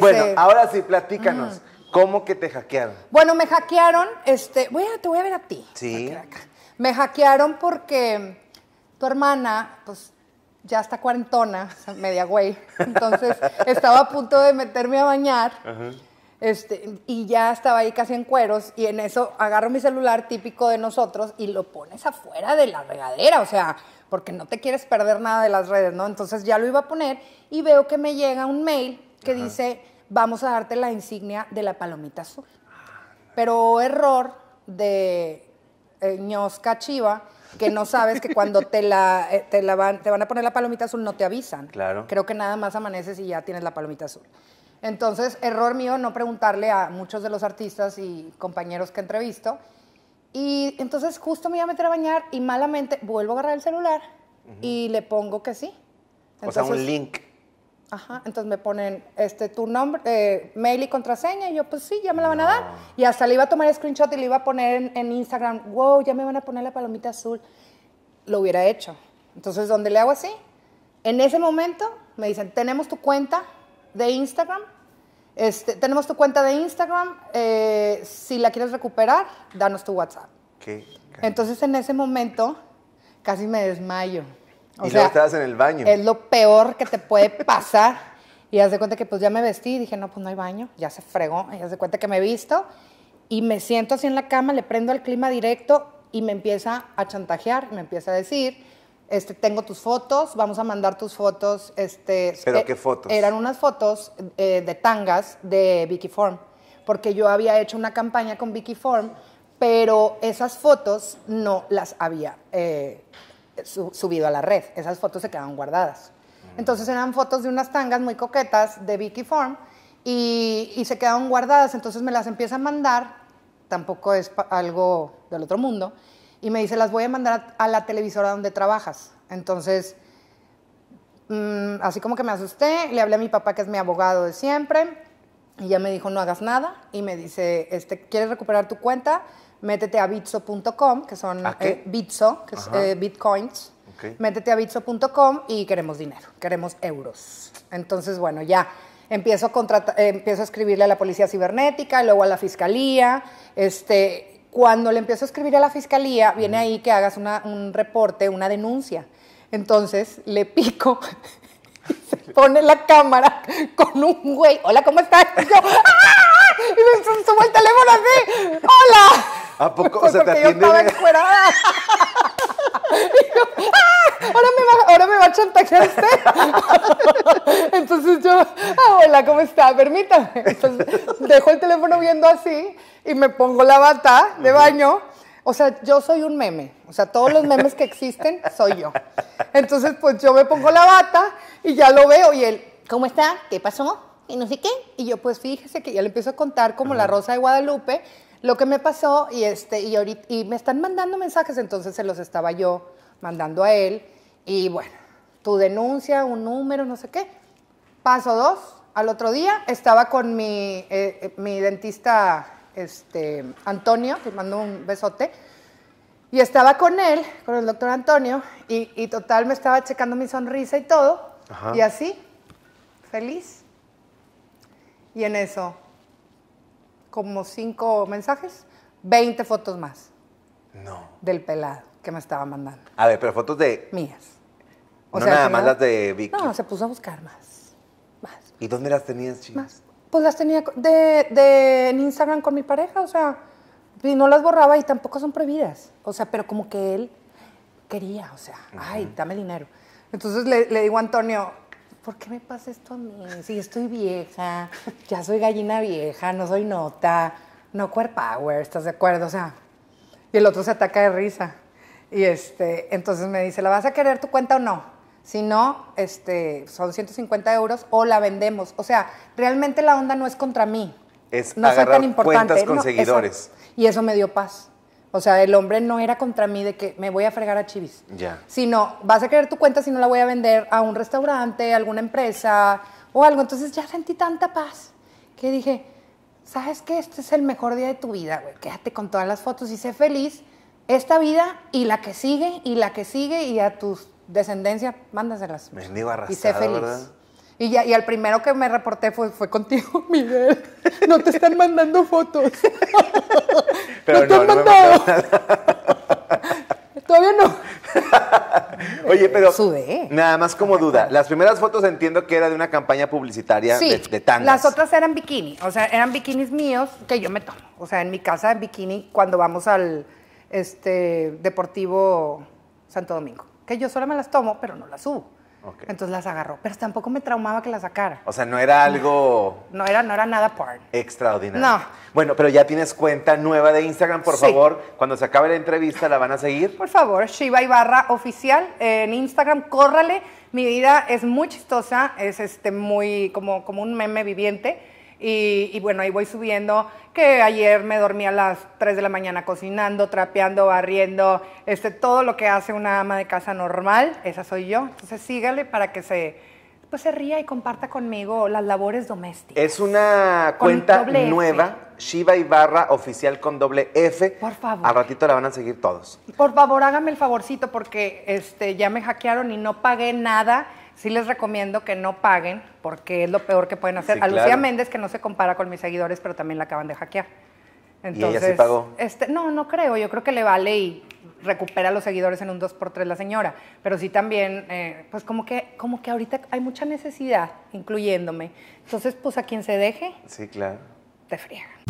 bueno, ahora sí, platícanos. ¿Cómo que te hackearon? Bueno, me hackearon, este, voy a, te voy a ver a ti. Sí. Me hackearon porque tu hermana, pues, ya está cuarentona, media güey. Entonces, estaba a punto de meterme a bañar. Este, y ya estaba ahí casi en cueros y en eso agarro mi celular típico de nosotros y lo pones afuera de la regadera, o sea, porque no te quieres perder nada de las redes, ¿no? Entonces ya lo iba a poner y veo que me llega un mail que dice, vamos a darte la insignia de la palomita azul. Ah, Pero error de eh, ñosca chiva, que no sabes que cuando te la, eh, te van, a poner la palomita azul no te avisan. Claro. Creo que nada más amaneces y ya tienes la palomita azul. Entonces, error mío no preguntarle a muchos de los artistas y compañeros que entrevisto. Y entonces justo me iba a meter a bañar y malamente vuelvo a agarrar el celular y le pongo que sí. o sea, un link Ajá, entonces me ponen este, tu nombre, eh, mail y contraseña. Y yo, pues sí, ya me la van a dar. Y hasta le iba a tomar screenshot y le iba a poner en, Instagram, wow, ya me van a poner la palomita azul. Lo hubiera hecho. Entonces, ¿dónde le hago así, en ese momento me dicen, tenemos tu cuenta de Instagram. Este, tenemos tu cuenta de Instagram. Eh, si la quieres recuperar, danos tu WhatsApp. Entonces, en ese momento, casi me desmayo. O sea, estabas en el baño. Es lo peor que te puede pasar. y haz de cuenta que pues ya me vestí y dije, no, pues no hay baño, ya se fregó. Y haz de cuenta que me he visto y me siento así en la cama, le prendo el clima directo y me empieza a chantajear, me empieza a decir, este, tengo tus fotos, vamos a mandar tus fotos. Este, ¿Pero eh, qué fotos? Eran unas fotos eh, de tangas de Vicky Form, porque yo había hecho una campaña con Vicky Form, pero esas fotos no las había eh, subido a la red. Esas fotos se quedaban guardadas. Entonces eran fotos de unas tangas muy coquetas de Vicky Form y, se quedaban guardadas. Entonces me las empieza a mandar, tampoco es algo del otro mundo, y me dice, las voy a mandar a, la televisora donde trabajas. Entonces, mm, así como que me asusté, le hablé a mi papá, que es mi abogado de siempre, y ya me dijo, no hagas nada. Y me dice, este, ¿quieres recuperar tu cuenta? Métete a bitso.com, que son eh, eh, bitcoins. Métete a bitso.com y queremos dinero, queremos euros. Entonces, bueno, ya empiezo a, eh, empiezo a escribirle a la policía cibernética, luego a la fiscalía. Este, cuando le empiezo a escribir a la fiscalía, viene ahí que hagas un reporte, una denuncia. Entonces le pico se pone la cámara con un güey. Hola, ¿cómo estás? Y yo, ¡ah! ah, ah". Y me subo el teléfono así. ¡Hola! ¿A poco? o pues sea, te atiende? Yo estaba encuerada. Y yo, ¡ah! Ahora me, va, ahora me va a chantajear usted. Entonces yo, ah, hola, ¿cómo está? Permítame. Entonces dejo el teléfono viendo así y me pongo la bata de baño o sea, yo soy un meme. O sea, todos los memes que existen soy yo. Entonces, pues yo me pongo la bata y ya lo veo y él, ¿cómo está? ¿Qué pasó? Y no sé qué. Y yo, pues fíjese que ya le empiezo a contar como la Rosa de Guadalupe lo que me pasó y este y ahorita y me están mandando mensajes, entonces se los estaba yo mandando a él y bueno, tu denuncia, un número, no sé qué. Paso dos, al otro día estaba con mi, eh, eh, mi dentista este, Antonio, que mandó un besote, y estaba con él, con el doctor Antonio, y, total me estaba checando mi sonrisa y todo, y así, feliz. Y en eso, como cinco mensajes, 20 fotos más. No. Del pelado que me estaba mandando. A ver, pero fotos de... Mías. no nada más las de Vicky. No, se puso a buscar más. Más. ¿Y dónde las tenías, chicas? Más. Pues, las tenía de, en Instagram con mi pareja, o sea, y no las borraba y tampoco son prohibidas. O sea, pero como que él quería, o sea, ay, dame dinero. Entonces le, digo a Antonio, ¿por qué me pasa esto a mí? Si estoy vieja, ya soy gallina vieja, no soy nota, no cuerpo power, ¿estás de acuerdo? O sea, y el otro se ataca de risa. Y este, entonces me dice, ¿la vas a querer tu cuenta o no? Si no, este, son 150 euros o la vendemos. O sea, realmente la onda no es contra mí. Es no agarrar tan importante. cuentas seguidores. y eso me dio paz. O sea, el hombre no era contra mí de que me voy a fregar a Chivis. Ya. Sino, vas a querer tu cuenta si no la voy a vender a un restaurante, a alguna empresa o algo. Entonces ya sentí tanta paz que dije, ¿sabes qué? Este es el mejor día de tu vida, güey. Quédate con todas las fotos y sé feliz esta vida y la que sigue y la que sigue y a tus descendencia, mándaselas. Mendigo arrastrado, Y sé feliz. Y, ya, y al primero que me reporté fue, fue contigo, Miguel. No te están mandando fotos. Pero no te han mandado. Todavía no. Oye, pero nada más como duda. Las primeras fotos entiendo que era de una campaña publicitaria de, de Las otras eran bikini, o sea, eran bikinis míos que yo me tomo. O sea, en mi casa en bikini cuando vamos al este deportivo Santo Domingo que yo sola me las tomo, pero no las subo. Entonces las agarró. Pero tampoco me traumaba que las sacara. O sea, no era algo. No, era, no era nada porn. Extraordinario. No. Bueno, pero ya tienes cuenta nueva de Instagram, por favor. Cuando se acabe la entrevista, ¿la van a seguir? Por favor, Shiva Ibarra oficial en Instagram, córrale. Mi vida es muy chistosa, es este muy como, como un meme viviente. Y, bueno, ahí voy subiendo, que ayer me dormí a las 3 de la mañana cocinando, trapeando, barriendo, este, todo lo que hace una ama de casa normal, esa soy yo. Entonces sígale para que se, pues, se ría y comparta conmigo las labores domésticas. Es una cuenta nueva, Shiva Ibarra Oficial con doble F. Por favor. Al ratito la van a seguir todos. Por favor, hágame el favorcito porque este, ya me hackearon y no pagué nada sí les recomiendo que no paguen porque es lo peor que pueden hacer. a Lucía Méndez, que no se compara con mis seguidores, pero también la acaban de hackear. Entonces, ¿Y ella pagó? Este, no, no creo. Yo creo que le vale y recupera a los seguidores en un 2x3 la señora. Pero sí también, eh, pues como que, como que ahorita hay mucha necesidad, incluyéndome. Entonces, pues a quien se deje. Sí, claro. Te friegan.